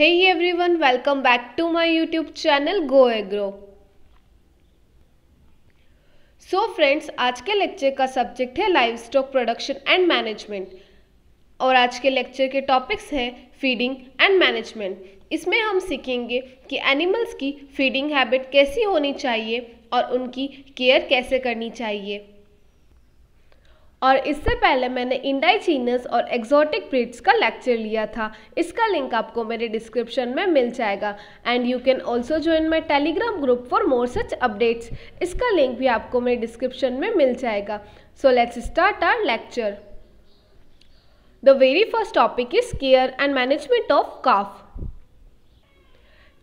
hey everyone welcome back to my YouTube channel go agro so friends आज के lecture का subject है livestock production and management और आज के लेक्चर के टॉपिक्स हैं फीडिंग एंड मैनेजमेंट इसमें हम सीखेंगे कि एनिमल्स की फीडिंग हैबिट कैसी होनी चाहिए और उनकी केयर कैसे करनी चाहिए और इससे पहले मैंने इंडाइचीनस और एक्जॉटिक ब्रीड्स का लेक्चर लिया था इसका लिंक आपको मेरे डिस्क्रिप्शन में मिल जाएगा and you can also join my Telegram group for more such updates इसका लिंक भी आपको मेरे डिस्क्रिप्शन में मिल जाएगा so let's start our lecture the very first topic is care and management of calf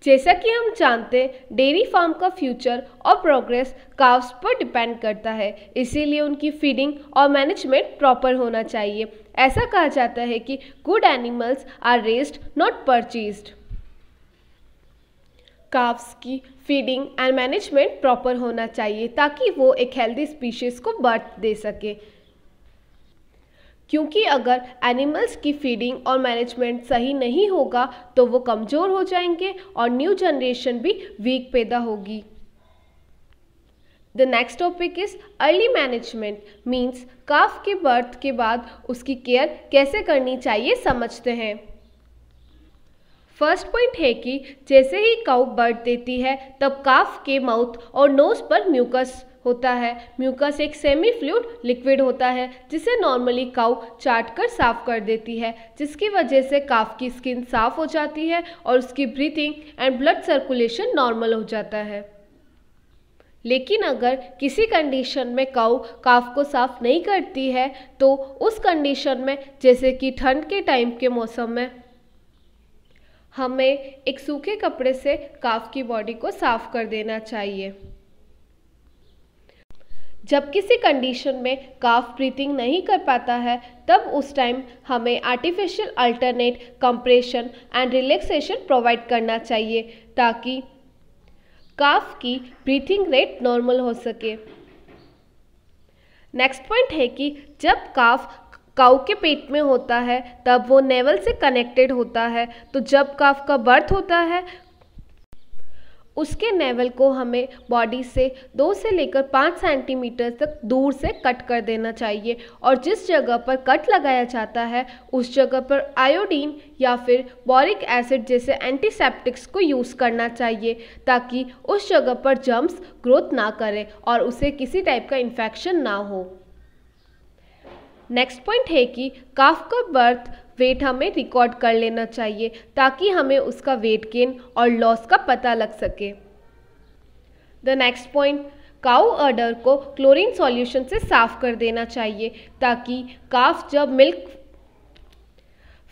जैसा कि हम जानते हैं डेयरी फार्म का फ्यूचर और प्रोग्रेस काव्स पर डिपेंड करता है इसीलिए उनकी फीडिंग और मैनेजमेंट प्रॉपर होना चाहिए ऐसा कहा जाता है कि good animals are raised not purchased calves की फीडिंग एंड मैनेजमेंट प्रॉपर होना चाहिए ताकि वो एक हेल्दी स्पीशीज़ को बर्थ दे सके क्योंकि अगर एनिमल्स की फीडिंग और मैनेजमेंट सही नहीं होगा तो वो कमज़ोर हो जाएंगे और न्यू जनरेशन भी वीक पैदा होगी the next topic is early management means calf के बर्थ के बाद उसकी केयर कैसे करनी चाहिए समझते हैं फर्स्ट पॉइंट है कि जैसे ही काउ बर्थ देती है तब काफ के माउथ और नोज पर म्यूकस होता है म्यूकस एक सेमी फ्लूड लिक्विड होता है जिसे नॉर्मली काउ चाट कर साफ कर देती है जिसकी वजह से काफ की स्किन साफ हो जाती है और उसकी breathing and blood circulation normal हो जाता है लेकिन अगर किसी कंडीशन में काउ काफ को साफ नहीं करती है तो उस कंडीशन में जैसे कि ठंड के टाइम के मौसम में हमें एक सूखे कपड़े से काफ की बॉडी को साफ कर देना चाहिए जब किसी कंडीशन में काफ ब्रीथिंग नहीं कर पाता है तब उस टाइम हमें artificial alternate compression and relaxation provide करना चाहिए ताकि काफ की ब्रीथिंग रेट नॉर्मल हो सके नेक्स्ट पॉइंट है कि जब काफ काउ के पेट में होता है तब वो नेवल से कनेक्टेड होता है तो जब काफ का बर्थ होता है उसके नेवल को हमें बॉडी से दो से लेकर पाँच सेंटीमीटर तक दूर से कट कर देना चाहिए और जिस जगह पर कट लगाया जाता है उस जगह पर आयोडीन या फिर बॉरिक एसिड जैसे एंटीसेप्टिक्स को यूज़ करना चाहिए ताकि उस जगह पर जम्स ग्रोथ ना करें और उसे किसी टाइप का इन्फेक्शन ना हो नेक्स्ट पॉइंट है कि काफ का बर्थ वेट हमें रिकॉर्ड कर लेना चाहिए ताकि हमें उसका वेट गेन और लॉस का पता लग सके the next point cow udder को क्लोरीन सॉल्यूशन से साफ कर देना चाहिए ताकि काफ जब मिल्क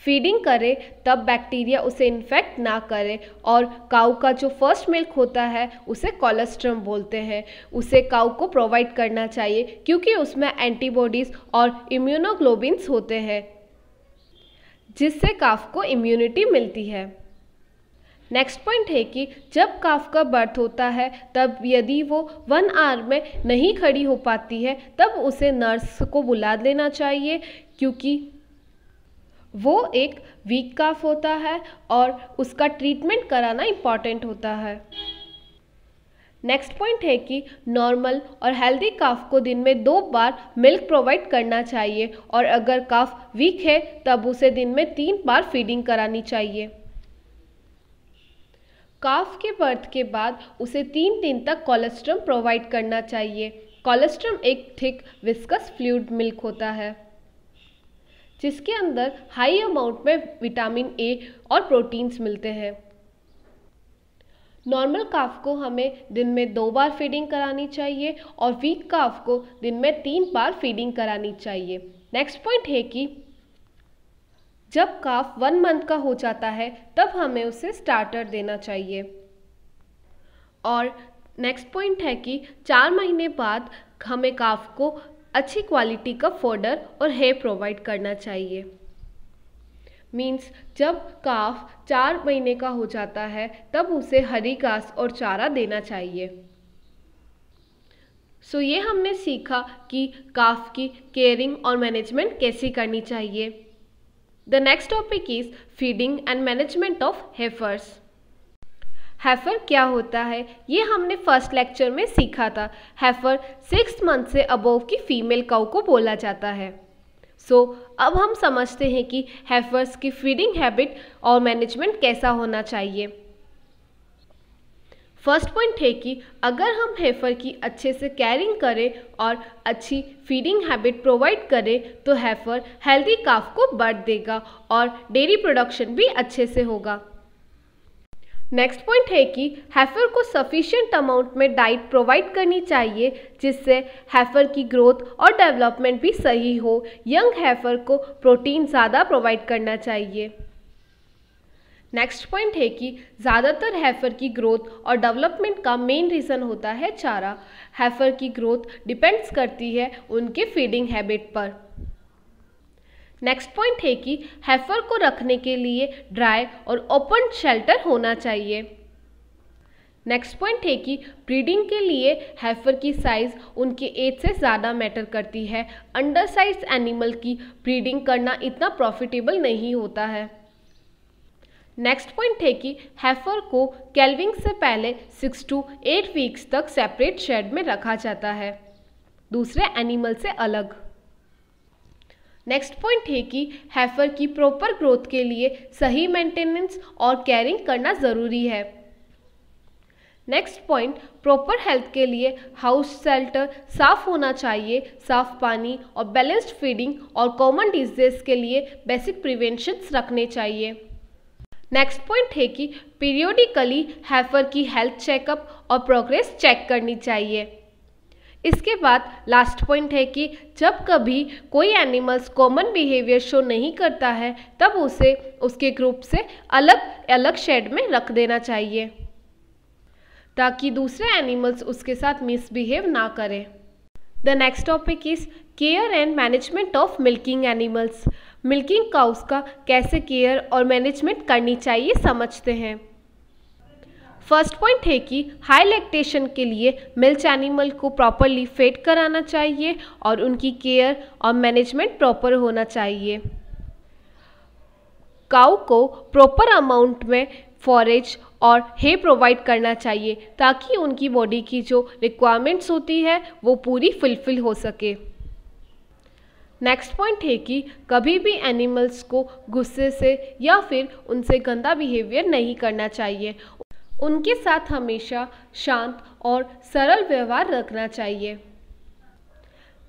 फीडिंग करे तब बैक्टीरिया उसे इन्फेक्ट ना करे और काऊ का जो फर्स्ट मिल्क होता है उसे कोलेस्ट्रम बोलते हैं उसे काऊ को प्रोवाइड करना चाहिए क्योंकि उसमें एंटीबॉडीज़ और इम्यूनोग्लोबिन्स होते हैं जिससे काफ को इम्यूनिटी मिलती है नेक्स्ट पॉइंट है कि जब काफ का बर्थ होता है तब यदि वो वन आर में नहीं खड़ी हो पाती है तब उसे नर्स को बुला लेना चाहिए क्योंकि वो एक वीक काफ होता है और उसका ट्रीटमेंट कराना इम्पॉर्टेंट होता है नेक्स्ट पॉइंट है कि नॉर्मल और हेल्दी काफ को दिन में दो बार मिल्क प्रोवाइड करना चाहिए और अगर काफ वीक है तब उसे दिन में तीन बार फीडिंग करानी चाहिए काफ के बर्थ के बाद उसे तीन दिन तक कोलेस्ट्रम प्रोवाइड करना चाहिए कोलेस्ट्रम एक थिक विस्कस फ्लूड मिल्क होता है जिसके अंदर हाई अमाउंट में विटामिन ए और प्रोटीन्स मिलते हैं नॉर्मल काफ को हमें दिन में दो बार फीडिंग करानी चाहिए और वीक काफ को दिन में तीन बार फीडिंग करानी चाहिए नेक्स्ट पॉइंट है कि जब काफ वन मंथ का हो जाता है तब हमें उसे स्टार्टर देना चाहिए और नेक्स्ट पॉइंट है कि चार महीने बाद हमें काफ को अच्छी क्वालिटी का फोडर और हे प्रोवाइड करना चाहिए मीन्स जब काफ चार महीने का हो जाता है तब उसे हरी घास और चारा देना चाहिए सो so, ये हमने सीखा कि काफ की केयरिंग और मैनेजमेंट कैसी करनी चाहिए the next topic is feeding and management of heifers heifer क्या होता है ये हमने फर्स्ट लेक्चर में सीखा था हैफर सिक्स मंथ से अबोव की फीमेल काउ को बोला जाता है सो so, अब हम समझते हैं कि हैफर्स की फीडिंग हैबिट और मैनेजमेंट कैसा होना चाहिए फर्स्ट पॉइंट है कि अगर हम हेफर की अच्छे से कैरिंग करें और अच्छी फीडिंग हैबिट प्रोवाइड करें तो हेफर हेल्दी काफ को बढ़ देगा और डेयरी प्रोडक्शन भी अच्छे से होगा नेक्स्ट पॉइंट है कि हैफर को सफिशियंट अमाउंट में डाइट प्रोवाइड करनी चाहिए जिससे हैफर की ग्रोथ और डेवलपमेंट भी सही हो यंग हैफर को प्रोटीन ज़्यादा प्रोवाइड करना चाहिए नेक्स्ट पॉइंट है कि ज़्यादातर हैफर की ग्रोथ और डेवलपमेंट का मेन रीज़न होता है चारा हैफर की ग्रोथ डिपेंड्स करती है उनके फीडिंग हैबिट पर नेक्स्ट पॉइंट है कि हैफर को रखने के लिए ड्राई और ओपन शेल्टर होना चाहिए नेक्स्ट पॉइंट है कि ब्रीडिंग के लिए हैफर की साइज़ उनके एज से ज़्यादा मैटर करती है अंडर साइज एनिमल की ब्रीडिंग करना इतना प्रॉफिटेबल नहीं होता है नेक्स्ट पॉइंट है कि हैफर को कैलविंग से पहले सिक्स टू एट वीक्स तक सेपरेट शेड में रखा जाता है दूसरे एनिमल से अलग नेक्स्ट पॉइंट है कि हैफर की प्रॉपर ग्रोथ के लिए सही मेंटेनेंस और केयरिंग करना ज़रूरी है नेक्स्ट पॉइंट प्रॉपर हेल्थ के लिए हाउस सेल्टर साफ होना चाहिए साफ पानी और बैलेंस्ड फीडिंग और कॉमन डिजीज के लिए बेसिक प्रिवेंशंस रखने चाहिए नेक्स्ट पॉइंट है कि पीरियोडिकली हैफर की हेल्थ चेकअप और प्रोग्रेस चेक करनी चाहिए इसके बाद लास्ट पॉइंट है कि जब कभी कोई एनिमल्स कॉमन बिहेवियर शो नहीं करता है तब उसे उसके ग्रुप से अलग अलग शेड में रख देना चाहिए ताकि दूसरे एनिमल्स उसके साथ मिसबिहेव ना करें the next topic is care and management of milking animals milking cows का कैसे केयर और मैनेजमेंट करनी चाहिए समझते हैं फर्स्ट पॉइंट है कि हाई लैक्टेशन के लिए मिल्च एनिमल को प्रॉपरली फेड कराना चाहिए और उनकी केयर और मैनेजमेंट प्रॉपर होना चाहिए काउ को प्रॉपर अमाउंट में फॉरेज और हे प्रोवाइड करना चाहिए ताकि उनकी बॉडी की जो रिक्वायरमेंट्स होती है वो पूरी फुलफिल हो सके नेक्स्ट पॉइंट है कि कभी भी एनिमल्स को गुस्से से या फिर उनसे गंदा बिहेवियर नहीं करना चाहिए उनके साथ हमेशा शांत और सरल व्यवहार रखना चाहिए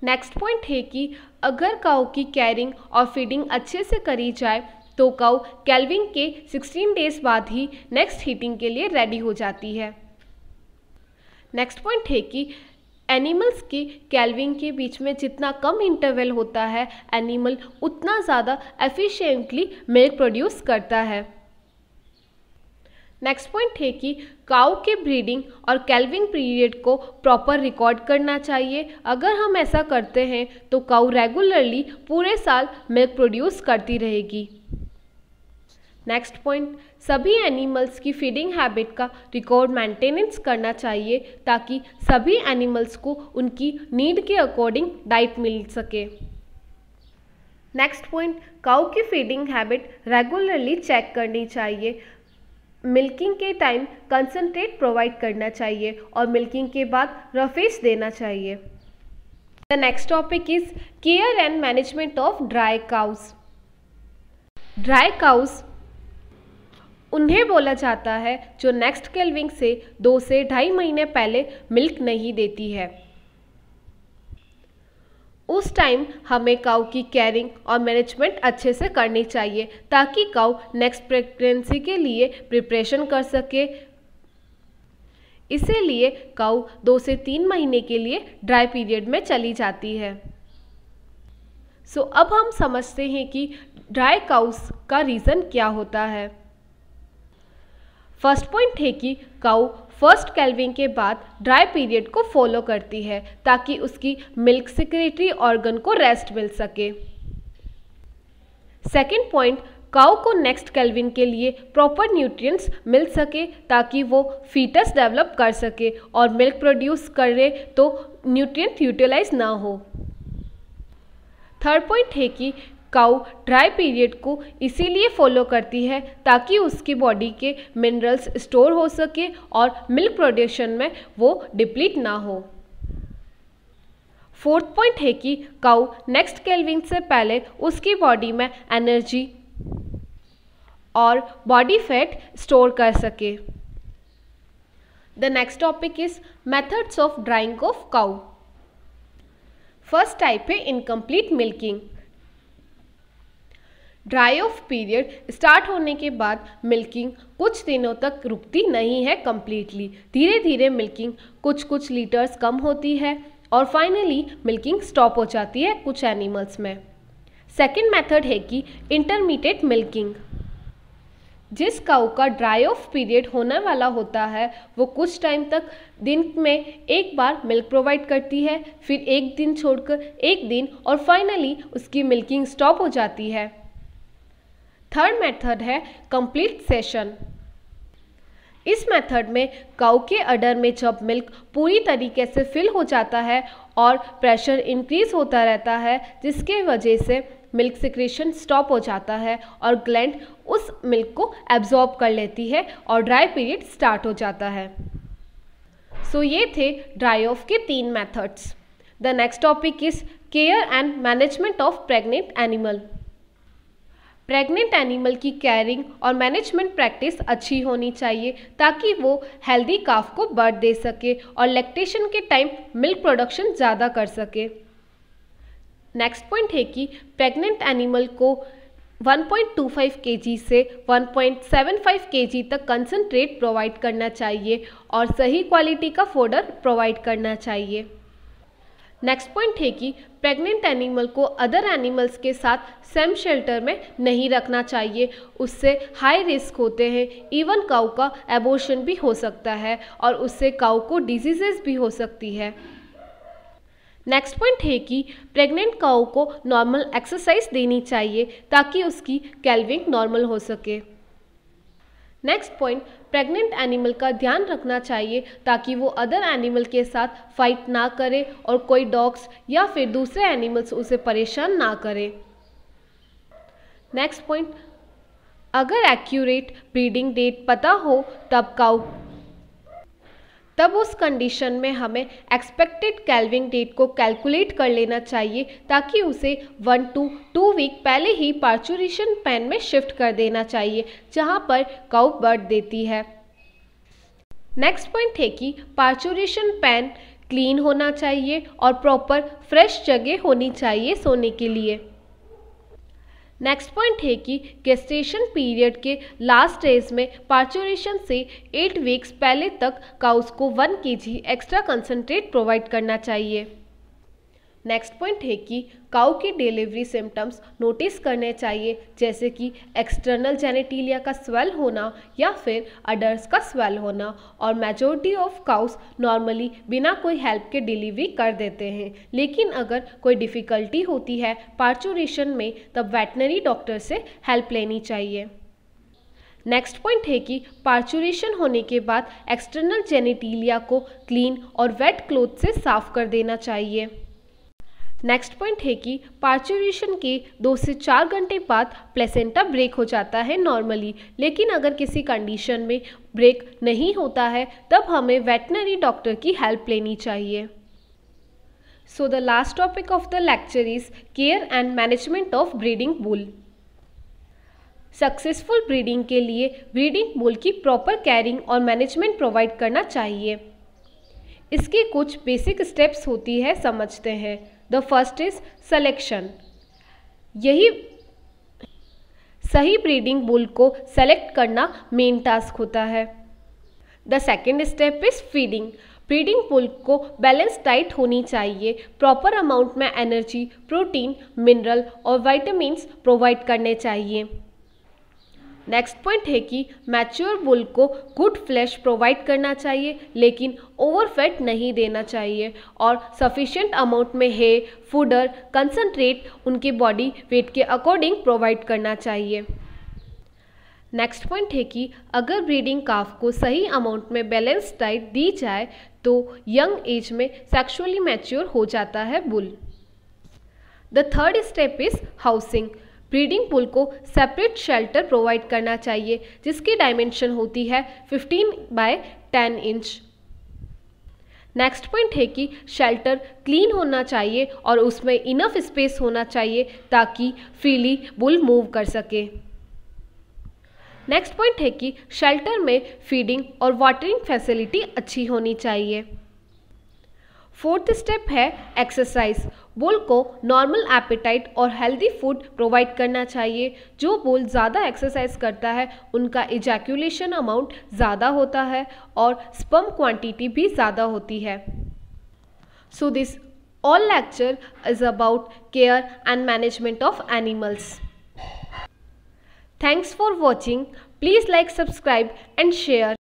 नेक्स्ट पॉइंट है कि अगर काऊ की कैरिंग और फीडिंग अच्छे से करी जाए तो काऊ कैल्विंग के 16 डेज बाद ही नेक्स्ट हीटिंग के लिए रेडी हो जाती है नेक्स्ट पॉइंट है कि एनिमल्स की कैलविंग के बीच में जितना कम इंटरवल होता है एनिमल उतना ज़्यादा एफिशिएंटली मिल्क प्रोड्यूस करता है नेक्स्ट पॉइंट है कि काउ के ब्रीडिंग और कैल्विंग पीरियड को प्रॉपर रिकॉर्ड करना चाहिए अगर हम ऐसा करते हैं तो काउ रेगुलरली पूरे साल मिल्क प्रोड्यूस करती रहेगी नेक्स्ट पॉइंट सभी एनिमल्स की फीडिंग हैबिट का रिकॉर्ड मेंटेनेंस करना चाहिए ताकि सभी एनिमल्स को उनकी नीड के अकॉर्डिंग डाइट मिल सके नेक्स्ट पॉइंट काउ की फीडिंग हैबिट रेगुलरली चेक करनी चाहिए मिल्किंग के टाइम कंसनट्रेट प्रोवाइड करना चाहिए और मिल्किंग के बाद रफेस देना चाहिए the next topic is care and management of dry cows dry cows उन्हें बोला जाता है जो नेक्स्ट कैलविंग से दो से ढाई महीने पहले मिल्क नहीं देती है उस टाइम हमें काऊ की केयरिंग और मैनेजमेंट अच्छे से करनी चाहिए ताकि काऊ नेक्स्ट प्रेगनेंसी के लिए प्रिपरेशन कर सके इसीलिए काऊ दो से तीन महीने के लिए ड्राई पीरियड में चली जाती है सो so, अब हम समझते हैं कि ड्राई काउस का रीज़न क्या होता है फर्स्ट पॉइंट है कि काउ फर्स्ट कैल्विंग के बाद ड्राई पीरियड को फॉलो करती है ताकि उसकी मिल्क सिक्रेटरी ऑर्गन को रेस्ट मिल सके सेकेंड पॉइंट काउ को नेक्स्ट कैल्विन के लिए प्रॉपर न्यूट्रिएंट्स मिल सके ताकि वो फीटस डेवलप कर सके और मिल्क प्रोड्यूस करे तो न्यूट्रिएंट यूटिलाइज ना हो थर्ड पॉइंट है कि काऊ ड्राई पीरियड को इसीलिए फॉलो करती है ताकि उसकी बॉडी के मिनरल्स स्टोर हो सके और मिल्क प्रोडक्शन में वो डिप्लीट ना हो फोर्थ पॉइंट है कि काऊ नेक्स्ट कैलविंग से पहले उसकी बॉडी में एनर्जी और बॉडी फैट स्टोर कर सके the next topic is methods of drying of cow first type है incomplete milking dry off period start होने के बाद मिल्किंग कुछ दिनों तक रुकती नहीं है कम्प्लीटली धीरे धीरे मिल्किंग कुछ कुछ लीटर्स कम होती है और फाइनली मिल्किंग स्टॉप हो जाती है कुछ एनिमल्स में सेकेंड मेथड है कि इंटरमीडिएट मिल्किंग जिस काऊ का ड्राई ऑफ पीरियड होने वाला होता है वो कुछ टाइम तक दिन में एक बार मिल्क प्रोवाइड करती है फिर एक दिन छोड़कर एक दिन और फाइनली उसकी मिल्किंग स्टॉप हो जाती है थर्ड मेथड है कंप्लीट सेशन इस मेथड में काउ के अडर में जब मिल्क पूरी तरीके से फिल हो जाता है और प्रेशर इंक्रीज होता रहता है जिसके वजह से मिल्क सिक्रेशन स्टॉप हो जाता है और ग्लैंड उस मिल्क को एब्जॉर्ब कर लेती है और ड्राई पीरियड स्टार्ट हो जाता है सो so, ये थे ड्राई ऑफ के तीन methods the next topic is care and management of pregnant animal pregnant animal की केयरिंग और मैनेजमेंट प्रैक्टिस अच्छी होनी चाहिए ताकि वो हेल्दी काफ को बर्थ दे सके और लैक्टेशन के टाइम मिल्क प्रोडक्शन ज़्यादा कर सके नेक्स्ट पॉइंट है कि प्रेग्नेंट एनिमल को 1.25 केजी से 1.75 केजी तक कंसनट्रेट प्रोवाइड करना चाहिए और सही क्वालिटी का फोडर प्रोवाइड करना चाहिए नेक्स्ट पॉइंट है कि प्रेग्नेंट एनिमल को अदर एनिमल्स के साथ सेम शेल्टर में नहीं रखना चाहिए उससे हाई रिस्क होते हैं इवन काउ का एबोशन भी हो सकता है और उससे काउ को डिजीजेस भी हो सकती है नेक्स्ट पॉइंट है कि प्रेग्नेंट काउ को नॉर्मल एक्सरसाइज देनी चाहिए ताकि उसकी कैलविंग नॉर्मल हो सके नेक्स्ट पॉइंट प्रेग्नेंट एनिमल का ध्यान रखना चाहिए ताकि वो अदर एनिमल के साथ फाइट ना करे और कोई डॉग्स या फिर दूसरे एनिमल्स उसे परेशान ना करें नेक्स्ट पॉइंट अगर एक्यूरेट ब्रीडिंग डेट पता हो तब काउ तब उस कंडीशन में हमें एक्सपेक्टेड कैलविंग डेट को कैलकुलेट कर लेना चाहिए ताकि उसे वन टू टू वीक पहले ही पार्चुरेशन पैन में शिफ्ट कर देना चाहिए जहाँ पर काउ बर्ड देती है नेक्स्ट पॉइंट है कि पार्चुरेशन पैन क्लीन होना चाहिए और प्रॉपर फ्रेश जगह होनी चाहिए सोने के लिए नेक्स्ट पॉइंट है कि गेस्टेशन पीरियड के लास्ट डेज में पार्चुरेशन से एट वीक्स पहले तक काउस को वन के जी एक्स्ट्रा कंसनट्रेट प्रोवाइड करना चाहिए नेक्स्ट पॉइंट है कि काउ के डिलीवरी सिम्टम्स नोटिस करने चाहिए जैसे कि एक्सटर्नल जेनेटीलिया का स्वेल होना या फिर अडर्स का स्वेल होना और मेजोरिटी ऑफ काउस नॉर्मली बिना कोई हेल्प के डिलीवरी कर देते हैं लेकिन अगर कोई डिफ़िकल्टी होती है पार्चुरेशन में तब वेटनरी डॉक्टर से हेल्प लेनी चाहिए नेक्स्ट पॉइंट है कि पार्चुरेशन होने के बाद एक्सटर्नल जेनेटीलिया को क्लीन और वेट क्लोथ से साफ कर देना चाहिए नेक्स्ट पॉइंट है कि पार्चुरेशन के दो से चार घंटे बाद प्लेसेंटा ब्रेक हो जाता है नॉर्मली लेकिन अगर किसी कंडीशन में ब्रेक नहीं होता है तब हमें वेटनरी डॉक्टर की हेल्प लेनी चाहिए so the last topic of the lecture is care and management of breeding bull successful breeding के लिए ब्रीडिंग बुल की प्रॉपर केयरिंग और मैनेजमेंट प्रोवाइड करना चाहिए इसके कुछ बेसिक स्टेप्स होती है समझते हैं द फर्स्ट इज सेलेक्शन यही सही ब्रीडिंग बुल को सेलेक्ट करना मेन टास्क होता है the second step is feeding breeding bull को बैलेंस डाइट होनी चाहिए प्रॉपर अमाउंट में एनर्जी प्रोटीन मिनरल और वाइटामस प्रोवाइड करने चाहिए नेक्स्ट पॉइंट है कि मैच्योर बुल को गुड फ्लैश प्रोवाइड करना चाहिए लेकिन ओवर फैट नहीं देना चाहिए और सफिशेंट अमाउंट में है फूडर कंसनट्रेट उनके बॉडी वेट के अकॉर्डिंग प्रोवाइड करना चाहिए नेक्स्ट पॉइंट है कि अगर ब्रीडिंग काफ को सही अमाउंट में बैलेंस डाइट दी जाए तो यंग एज में सेक्सुअली मैच्योर हो जाता है bull the third step is housing breeding bull को सेपरेट शेल्टर प्रोवाइड करना चाहिए जिसकी डायमेंशन होती है 15 बाय 10 इंच नेक्स्ट पॉइंट है कि शेल्टर क्लीन होना चाहिए और उसमें इनफ स्पेस होना चाहिए ताकि फ्रीली बुल मूव कर सके नेक्स्ट पॉइंट है कि शेल्टर में फीडिंग और वाटरिंग फैसिलिटी अच्छी होनी चाहिए फोर्थ स्टेप है एक्सरसाइज बुल को नॉर्मल एपेटाइट और हेल्दी फूड प्रोवाइड करना चाहिए जो बुल ज़्यादा एक्सरसाइज करता है उनका इजैक्यूलेशन अमाउंट ज़्यादा होता है और स्पम क्वांटिटी भी ज़्यादा होती है so this all lecture is about care and management of animals thanks for watching please like subscribe and share